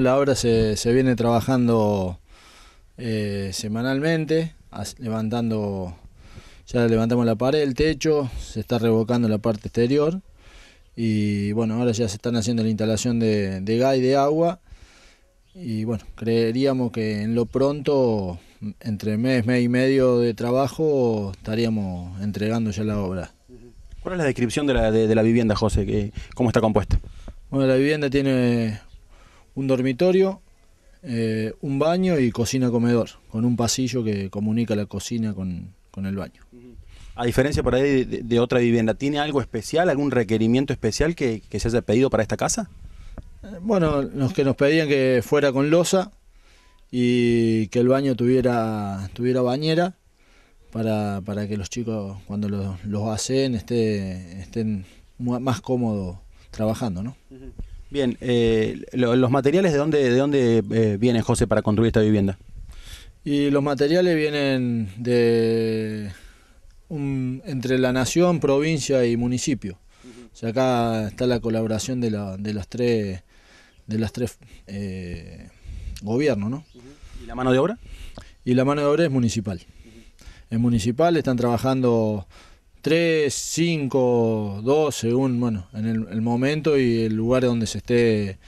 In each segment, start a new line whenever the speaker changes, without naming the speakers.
La obra se, viene trabajando eh, semanalmente, levantando, ya levantamos la pared, el techo, se está revocando la parte exterior y bueno, ahora ya se están haciendo la instalación de, de gas y de agua y bueno, creeríamos que en lo pronto, entre mes, mes y medio de trabajo, estaríamos entregando ya la obra.
¿Cuál es la descripción de la, de la vivienda, José? ¿Cómo está compuesta?
Bueno, la vivienda tiene un dormitorio, eh, un baño y cocina-comedor, con un pasillo que comunica la cocina con, el baño.
A diferencia por ahí de, otra vivienda, ¿tiene algo especial, algún requerimiento especial que, se haya pedido para esta casa?
Eh, bueno,
los que nos pedían
que fuera con losa y que el baño tuviera, tuviera bañera para, para que los chicos cuando los, hacen esté, estén más cómodos trabajando, ¿no?
Bien, eh, ¿los materiales de dónde, de dónde eh, viene José, para construir esta vivienda?
Y los materiales vienen de entre la nación, provincia y municipio. O sea, acá está la colaboración de, la, de las tres, de las tres eh, gobiernos, ¿no? ¿Y la mano de obra? Y la mano de obra es municipal. En Es municipal, están trabajando 3, 5, 2, según bueno, en el, momento y el lugar donde se esté,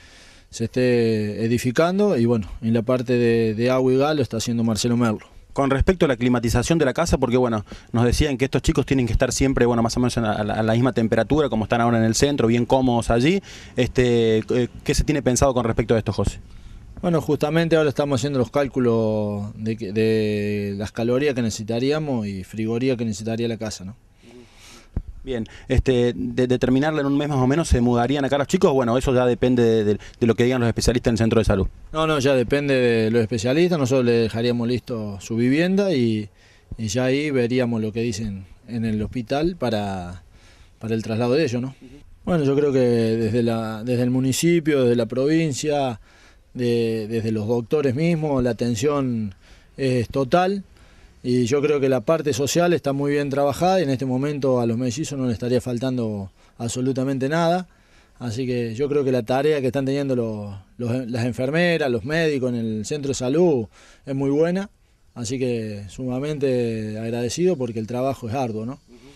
se esté
edificando. Y bueno, en la parte de, agua y gas lo está haciendo Marcelo Merlo. Con respecto a la climatización de la casa, porque bueno, nos decían que estos chicos tienen que estar siempre, bueno, más o menos a la, misma temperatura, como están ahora en el centro, bien cómodos allí. Este, eh, ¿Qué se tiene pensado con respecto a esto, José?
Bueno, justamente ahora estamos haciendo los cálculos de, de las calorías que necesitaríamos y frigoría que necesitaría la casa, ¿no?
Bien, este, de, terminarla en un mes más o menos, ¿se mudarían acá los chicos? Bueno, eso ya depende de, lo que digan los especialistas en el centro de salud.
No, no, ya depende de los especialistas. Nosotros le dejaríamos listo su vivienda y, ya ahí veríamos lo que dicen en el hospital para, para el traslado de ellos, ¿no? Bueno, yo creo que desde, la, desde el municipio, desde la provincia, desde los doctores mismos, la atención es total. Y yo creo que la parte social está muy bien trabajada y en este momento a los mellizos no le estaría faltando absolutamente nada. Así que yo creo que la tarea que están teniendo las enfermeras, los médicos en el centro de salud es muy buena. Así que sumamente agradecido porque el trabajo es arduo, ¿no?